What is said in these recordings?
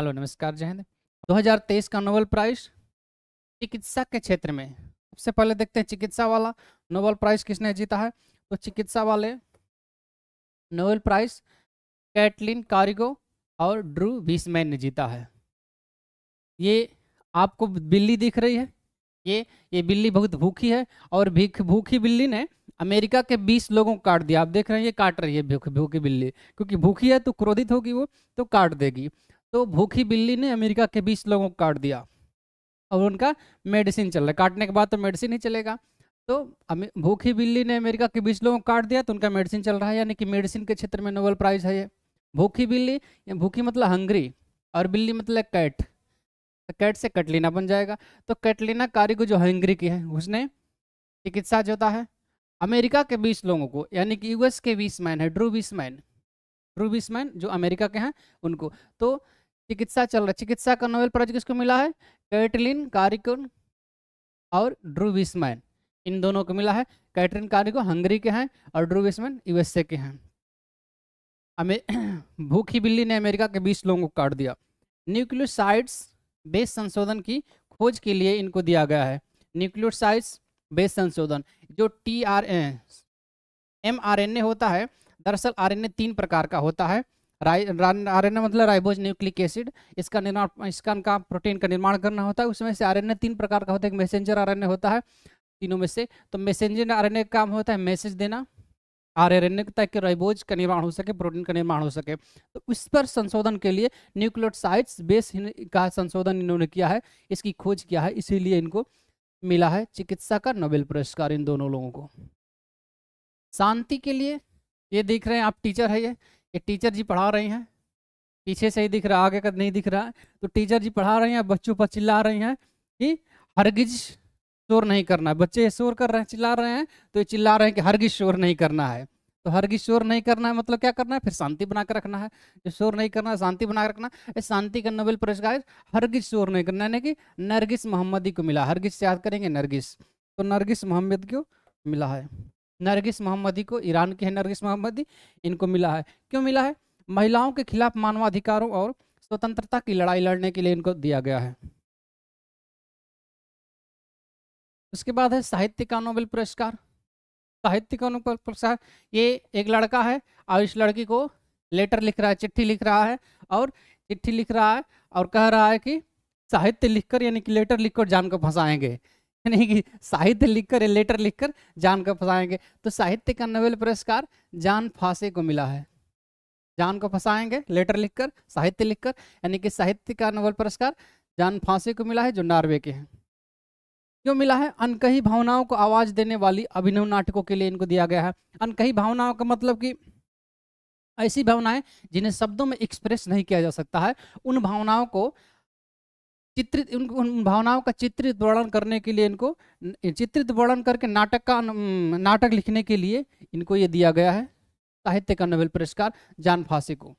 hello नमस्कार जय हिंद 2023 का नोबेल प्राइज चिकित्सा के क्षेत्र में सबसे पहले देखते हैं चिकित्सा वाला नोबेल प्राइज किसने जीता है तो चिकित्सा वाले नोबेल प्राइज कैटलिन कारिगो और ड्रू बीसमैन ने जीता है ये आपको बिल्ली दिख रही है ये ये बिल्ली बहुत भूखी है और भीख भूखी बिल्ली ने अमेरिका के 20 लोगों को काट दिया आप देख रहे हैं ये काट रही है भूखी भूखी बिल्ली क्योंकि भूखी है तो क्रोधित होगी वो तो काट देगी तो भूखी बिल्ली ने अमेरिका के बीस लोगों को काट दिया और उनका मेडिसिन चल रहा है काटने के बाद तो मेडिसिन ही चलेगा तो भूखी बिल्ली ने अमेरिका के बीस लोगों को काट दिया तो उनका मेडिसिन चल रहा है यानी कि मेडिसिन के क्षेत्र में नोबल प्राइज़ है ये भूखी बिल्ली या भूखी मतलब हंगरी और बिल्ली मतलब कैट तो कैट से कटलीना बन जाएगा तो कैटलीना कारिगो जो हंगरी की है उसने चिकित्सा जोता है अमेरिका के बीस लोगों को यानी कि यूएस के बीस मैन है Drew Weissman Drew Weissman जो अमेरिका के हैं उनको तो चिकित्सा चल रहा है चिकित्सा का नोबेल प्राइज किसको मिला है कैटलिन कारिकोन और ड्रू विस्मैन इन दोनों को मिला है कैटरिन कारिको हंगरी के हैं और ड्रू विस्मैन यूएसए के हैं अमे भूखी बिल्ली ने अमेरिका के बीस लोगों को काट दिया न्यूक्लियोसाइड्स बेस संशोधन की खोज के लिए इनको दिया गया है न्यूक्लियोसाइड्स बेस संशोधन जो T R M R N A होता है दरअसल आर एन ए तीन प्रकार का होता है आरएनए मतलब राइबोज न्यूक्लिक एसिड इसका निर्माण इसका का प्रोटीन का निर्माण करना होता है उसमें से आरएनए तीन प्रकार का होता है एक मैसेंजर आरएनए होता है तीनों में से तो मैसेंजर आरएनए का काम होता है मैसेज देना आरएनए ताकि राइबोज का निर्माण हो सके प्रोटीन का निर्माण हो सके तो इस पर संशोधन के लिए न्यूक्लियोसाइड्स बेस का संशोधन इन्होंने किया है इसकी खोज किया है इसीलिए इनको मिला है चिकित्सा का नोबेल पुरस्कार इन दोनों लोगों को शांति के लिए ये देख रहे हैं आप टीचर है ये कि टीचर जी पढ़ा रही हैं पीछे से ही दिख रहा आगे का नहीं दिख रहा तो टीचर जी पढ़ा रही हैं बच्चों पर चिल्ला रही हैं कि हरगिज शोर नहीं करना है बच्चे शोर कर रहे हैं चिल्ला रहे हैं तो ये चिल्ला रहे हैं कि हरगिज शोर नहीं करना है तो हरगिज शोर नहीं करना है मतलब क्या करना है फिर शांति बना कर रखना है जो शोर नहीं करना है शांति बना कर रखना है शांति का नोबेल पुरस्कार हरगिज शोर नहीं करना यानी कि नरगिस मोहम्मदी को मिला हरगिज से याद करेंगे नरगिस तो नरगिस मोहम्मद को मिला है नरगिस मोहम्मदी को ईरान की है नरगिस मोहम्मदी इनको मिला है क्यों मिला है महिलाओं के खिलाफ मानवाधिकारों और स्वतंत्रता की लड़ाई लड़ने के लिए इनको दिया गया है उसके बाद है साहित्य का नोबेल पुरस्कार साहित्य का नोबेल पुरस्कार ये एक लड़का है और इस लड़की को लेटर लिख रहा है चिट्ठी लिख रहा है और चिट्ठी लिख रहा है और कह रहा है कि साहित्य लिखकर यानी कि लेटर लिखकर जान को फंसाएंगे यानी कि साहित्य लिखकर या लेटर लिखकर जान को फंसाएंगे तो साहित्य का नोबेल पुरस्कार जान फांसे को मिला है जान को फंसाएंगे लेटर लिखकर साहित्य लिखकर यानी कि साहित्य का नोबेल पुरस्कार जान फांसे को मिला है जो नॉर्वे के हैं क्यों मिला है अनकही भावनाओं को आवाज देने वाली अभिनव नाटकों के लिए इनको दिया गया है अनकही भावनाओं का मतलब कि ऐसी भावनाएं जिन्हें शब्दों में एक्सप्रेस नहीं किया जा सकता है उन भावनाओं को चित्रित उन, उन भावनाओं का चित्रित वर्णन करने के लिए इनको चित्रित वर्णन करके नाटक का नाटक लिखने के लिए इनको ये दिया गया है साहित्य का नोबेल पुरस्कार जान फांसी को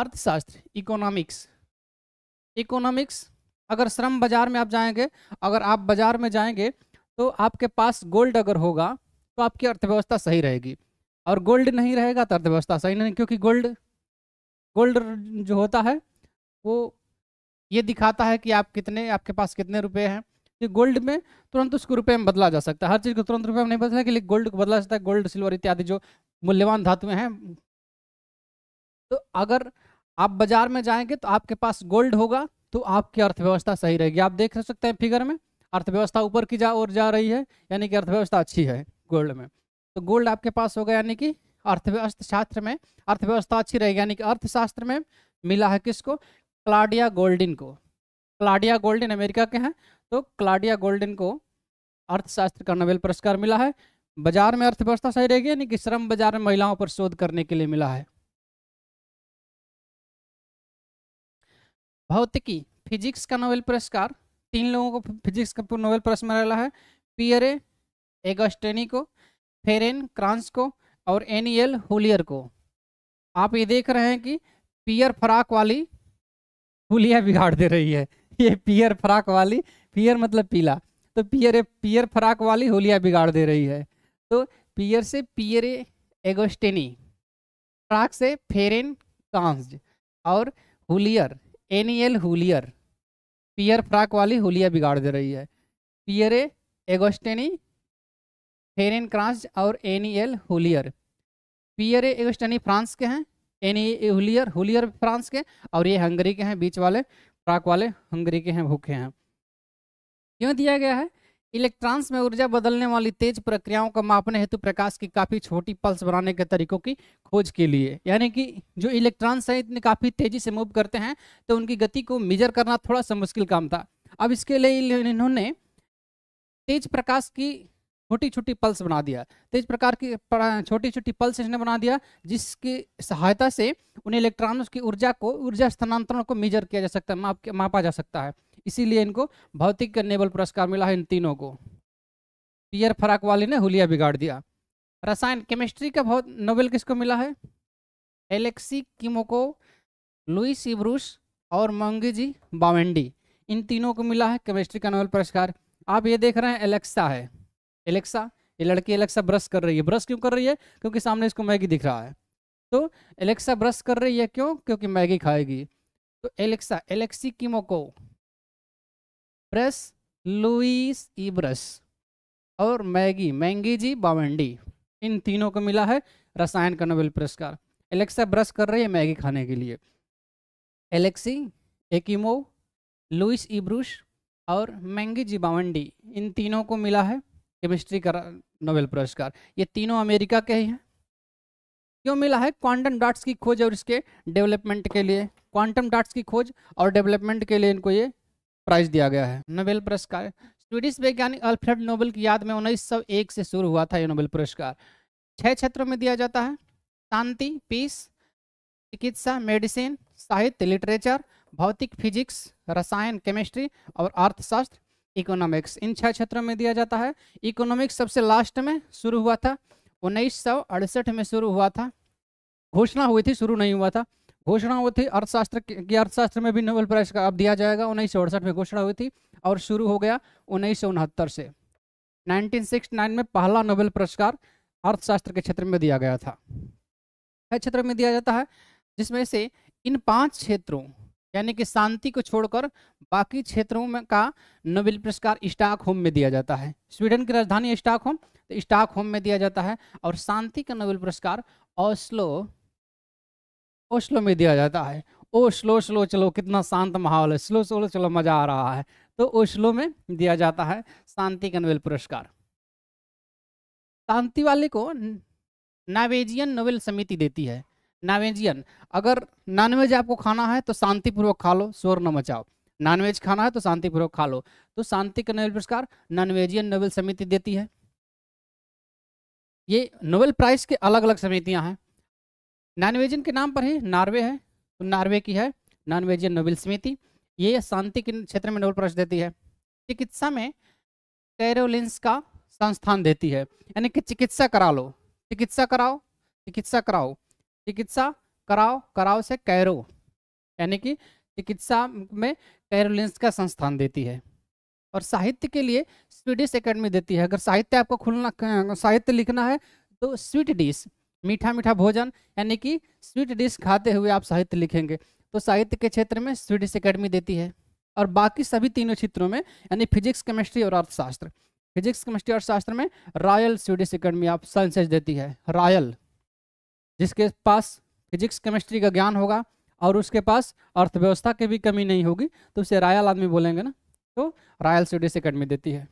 अर्थशास्त्र इकोनॉमिक्स इकोनॉमिक्स अगर श्रम बाजार में आप जाएंगे अगर आप बाजार में जाएंगे तो आपके पास गोल्ड अगर होगा तो आपकी अर्थव्यवस्था सही रहेगी और गोल्ड नहीं रहेगा तो अर्थव्यवस्था सही नहीं क्योंकि गोल्ड गोल्ड जो होता है वो ये दिखाता है कि आप कितने आपके पास कितने रुपए हैं ये गोल्ड में तुरंत उसको रुपए में बदला जा सकता है हर चीज़ को तुरंत रुपए में नहीं बदला लेकिन गोल्ड को बदला जा सकता है गोल्ड सिल्वर इत्यादि जो मूल्यवान धातुएं हैं तो अगर आप बाजार में जाएंगे तो आपके पास गोल्ड होगा तो आपकी अर्थव्यवस्था सही रहेगी आप देख सकते हैं फिगर में अर्थव्यवस्था ऊपर की जा और जा रही है यानी कि अर्थव्यवस्था अच्छी है गोल्ड में तो गोल्ड आपके पास होगा यानी कि अर्थव्यवस्था शास्त्र में अर्थव्यवस्था अच्छी रहेगी यानी कि अर्थशास्त्र में मिला है किसको क्लाडिया गोल्डिन को क्लाडिया गोल्डिन अमेरिका के हैं तो क्लाडिया गोल्डिन को अर्थशास्त्र का नोबेल पुरस्कार मिला है बाजार में अर्थव्यवस्था सही रहेगी यानी कि श्रम बाजार में महिलाओं पर शोध करने के लिए मिला है भौतिकी फिजिक्स का नोबेल पुरस्कार तीन लोगों को फिजिक्स का नोबेल पुरस्कार मिला है पियरे एगस्टेनी को फेरेन क्रांस को और एनियल होलियर को आप ये देख रहे हैं कि पियर फराक वाली पुलिया बिगाड़ दे रही है ये पियर फ्राक वाली पियर मतलब पीला तो पियर पियर फ्राक वाली होलिया बिगाड़ दे रही है तो पियर से पियर एगोस्टेनी फ्राक से फेरेन कांस और हुलियर एनियल होलियर हुलियर पियर फ्राक वाली होलिया बिगाड़ दे रही है पियर एगोस्टेनी फेरेन क्रांस और एनियल होलियर पियर एगोस्टेनी फ्रांस के हैं एनी हुलियर हुलियर फ्रांस के और ये हंगरी के हैं बीच वाले फ्राक वाले हंगरी के हैं भूखे हैं क्यों दिया गया है इलेक्ट्रॉन्स में ऊर्जा बदलने वाली तेज प्रक्रियाओं का मापने हेतु प्रकाश की काफ़ी छोटी पल्स बनाने के तरीकों की खोज के लिए यानी कि जो इलेक्ट्रॉन्स हैं इतने काफ़ी तेज़ी से मूव करते हैं तो उनकी गति को मेजर करना थोड़ा सा मुश्किल काम था अब इसके लिए इन्होंने तेज प्रकाश की छोटी छोटी पल्स बना दिया तो इस प्रकार की छोटी छोटी पल्स इसने बना दिया जिसकी सहायता से उन इलेक्ट्रॉनों की ऊर्जा को ऊर्जा स्थानांतरण को मेजर किया जा सकता है माप मापा जा सकता है इसीलिए इनको भौतिक नेबल पुरस्कार मिला है इन तीनों को पियर फराक वाली ने हुलिया बिगाड़ दिया रसायन केमिस्ट्री का बहुत नोबेल किसको मिला है एलेक्सी किमोको लुइस इब्रूस और मंगीजी बावेंडी इन तीनों को मिला है केमिस्ट्री का नोबेल पुरस्कार आप ये देख रहे हैं एलेक्सा है एलेक्सा ये लड़की एलेक्सा ब्रश कर रही है ब्रश क्यों कर रही है क्योंकि सामने इसको मैगी दिख रहा है तो एलेक्सा ब्रश कर रही है क्यों क्योंकि मैगी खाएगी तो एलेक्सा एलेक्सी किमोको ब्रश लुइस ई ब्रश और मैगी मैंगी जी बावंडी इन तीनों को मिला है रसायन का नोबेल पुरस्कार एलेक्सा ब्रश कर रही है मैगी खाने के लिए एलेक्सी एकिमो लुइस इब्रूश और मैंगी जी बावंडी इन तीनों को मिला है केमिस्ट्री का नोबेल पुरस्कार ये तीनों अमेरिका के ही हैं क्यों मिला है क्वांटम डॉट्स की खोज और इसके डेवलपमेंट के लिए क्वांटम डॉट्स की खोज और डेवलपमेंट के लिए इनको ये प्राइज दिया गया है नोबेल पुरस्कार स्वीडिश वैज्ञानिक अल्फ्रेड नोबेल की याद में उन्नीस सौ एक से शुरू हुआ था ये नोबेल पुरस्कार छः क्षेत्रों में दिया जाता है शांति पीस चिकित्सा मेडिसिन साहित्य लिटरेचर भौतिक फिजिक्स रसायन केमिस्ट्री और अर्थशास्त्र इकोनॉमिक्स इन छह क्षेत्रों में दिया जाता है इकोनॉमिक्स सबसे लास्ट में शुरू हुआ था उन्नीस में शुरू हुआ था घोषणा हुई थी शुरू नहीं हुआ था घोषणा हुई थी अर्थशास्त्र की अर्थशास्त्र में भी नोबेल प्राइज का अब दिया जाएगा उन्नीस में घोषणा हुई थी और शुरू हो गया उन्नीस से 1969 में पहला नोबेल पुरस्कार अर्थशास्त्र के क्षेत्र में दिया गया था क्षेत्र में दिया जाता है जिसमें से इन पांच क्षेत्रों यानी कि शांति को छोड़कर बाकी क्षेत्रों में का नोबेल पुरस्कार स्टाक होम में दिया जाता है स्वीडन की राजधानी स्टाक होम तो स्टाक होम में दिया जाता है और शांति का नोबेल पुरस्कार ओस्लो ओस्लो में दिया जाता है ओ स्लो स्लो चलो कितना शांत माहौल है स्लो स्लो चलो मजा आ रहा है तो ओस्लो में दिया जाता है शांति का नोबेल पुरस्कार शांति वाले को नावेजियन नोबेल समिति देती है नॉनवेजियन अगर नॉनवेज आपको खाना है तो शांतिपूर्वक खा लो शोर न मचाओ नॉनवेज खाना है तो शांतिपूर्वक खा लो तो शांति का नोबेल पुरस्कार नॉनवेजियन नोबेल समिति देती है ये नोबेल प्राइज के अलग अलग समितियां हैं नॉनवेजियन के नाम पर ही नॉर्वे है तो नॉर्वे की है नॉनवेजियन नोबेल समिति ये शांति के क्षेत्र में नोबेल प्राइज देती है चिकित्सा में कैरोलिन्स का संस्थान देती है यानी कि चिकित्सा करा लो चिकित्सा कराओ चिकित्सा कराओ चिकित्सा कराओ कराओ से कैरो यानी कि चिकित्सा में कैरोलिंस का संस्थान देती है और साहित्य के लिए स्वीडिश एकेडमी देती है अगर साहित्य आपको खुलना साहित्य लिखना है तो स्वीट डिश मीठा मीठा भोजन यानी कि स्वीट डिश खाते हुए आप साहित्य लिखेंगे तो साहित्य के क्षेत्र में स्वीडिश एकेडमी देती है और बाकी सभी तीनों क्षेत्रों में यानी फिजिक्स केमिस्ट्री और अर्थशास्त्र फिजिक्स केमिस्ट्री और में royal Swedish academy of sciences देती है रॉयल जिसके पास फिजिक्स केमिस्ट्री का ज्ञान होगा और उसके पास अर्थव्यवस्था की भी कमी नहीं होगी तो उसे रायल आदमी बोलेंगे ना तो रॉयल स्टडीज अकेडमी देती है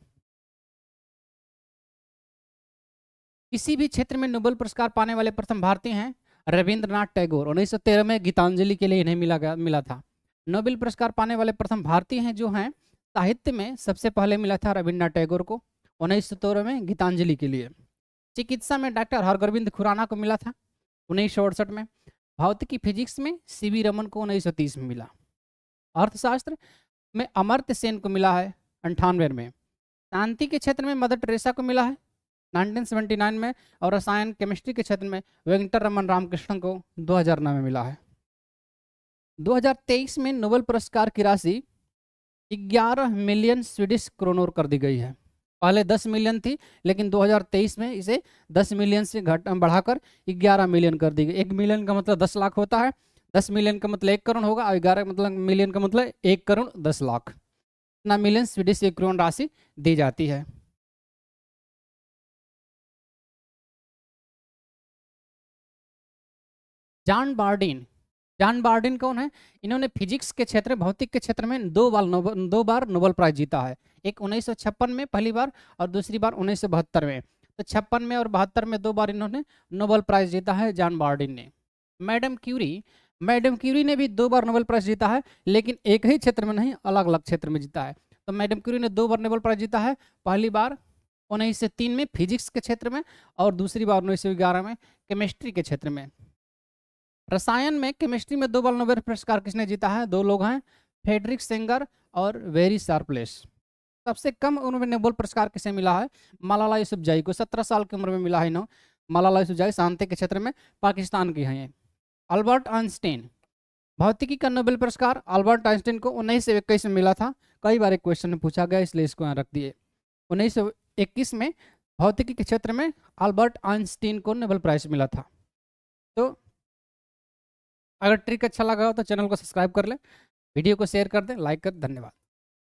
किसी भी क्षेत्र में नोबेल पुरस्कार पाने वाले प्रथम भारतीय हैं रविंद्रनाथ टैगोर 1913 में गीतांजलि के लिए इन्हें मिला गया मिला था नोबेल पुरस्कार पाने वाले प्रथम भारतीय हैं जो हैं साहित्य में सबसे पहले मिला था रविन्द्रनाथ टैगोर को उन्नीस में गीतांजलि के लिए चिकित्सा में डॉक्टर हरगोविंद खुराना को मिला था उन्नीस में भौतिकी फिजिक्स में सी रमन को उन्नीस में मिला अर्थशास्त्र में अमर्त्य सेन को मिला है अंठानवे में शांति के क्षेत्र में मदर टेरेसा को मिला है 1979 में और रसायन केमिस्ट्री के क्षेत्र में वेंकटर रमन रामकृष्णन को 2009 में मिला है 2023 में नोबेल पुरस्कार की राशि 11 मिलियन स्वीडिश क्रोनोर कर दी गई है पहले 10 मिलियन थी लेकिन 2023 में इसे 10 मिलियन से घट बढ़ाकर 11 मिलियन कर दी गई एक मिलियन का मतलब 10 लाख होता है 10 मिलियन का मतलब एक करोड़ होगा और ग्यारह मतलब मिलियन का मतलब एक करोड़ दस लाख इतना मिलियन स्वीडिश एक करोड़ राशि दी जाती है जॉन बार्डिन जॉन बार्डिन कौन है इन्होंने फिजिक्स के क्षेत्र भौतिक के क्षेत्र में दो बार नोबल दो बार नोबल प्राइज जीता है एक उन्नीस में पहली बार और दूसरी बार उन्नीस में तो छप्पन में और बहत्तर में दो बार इन्होंने नोबल प्राइज जीता है जॉन बार्डिन ने मैडम क्यूरी मैडम क्यूरी ने भी दो बार नोबल प्राइज जीता है लेकिन एक ही क्षेत्र में नहीं अलग अलग क्षेत्र में जीता है तो मैडम क्यूरी ने दो बार नोबल प्राइज जीता है पहली बार उन्नीस सौ तीन में फिजिक्स के क्षेत्र में और दूसरी बार उन्नीस सौ ग्यारह में केमिस्ट्री के क्षेत्र में रसायन में केमिस्ट्री में दो बार नोबेल पुरस्कार किसने जीता है दो लोग हैं फेडरिक सेंगर और वेरी सार्पलेस सबसे कम उम्र में नोबेल पुरस्कार किसे मिला है मलाला यूसुफजाई को सत्रह साल की उम्र में मिला है इन्हों मलाला यूसुफजाई शांति के क्षेत्र में पाकिस्तान की हैं अल्बर्ट आइंस्टीन भौतिकी का नोबेल पुरस्कार अल्बर्ट आइंस्टीन को उन्नीस सौ इक्कीस में मिला था कई बार एक क्वेश्चन में पूछा गया इसलिए इसको यहाँ रख दिए उन्नीस सौ इक्कीस में भौतिकी के क्षेत्र में अल्बर्ट आइंस्टीन को नोबेल प्राइज मिला था तो अगर ट्रिक अच्छा लगा हो तो चैनल को सब्सक्राइब कर ले वीडियो को शेयर कर दें लाइक कर धन्यवाद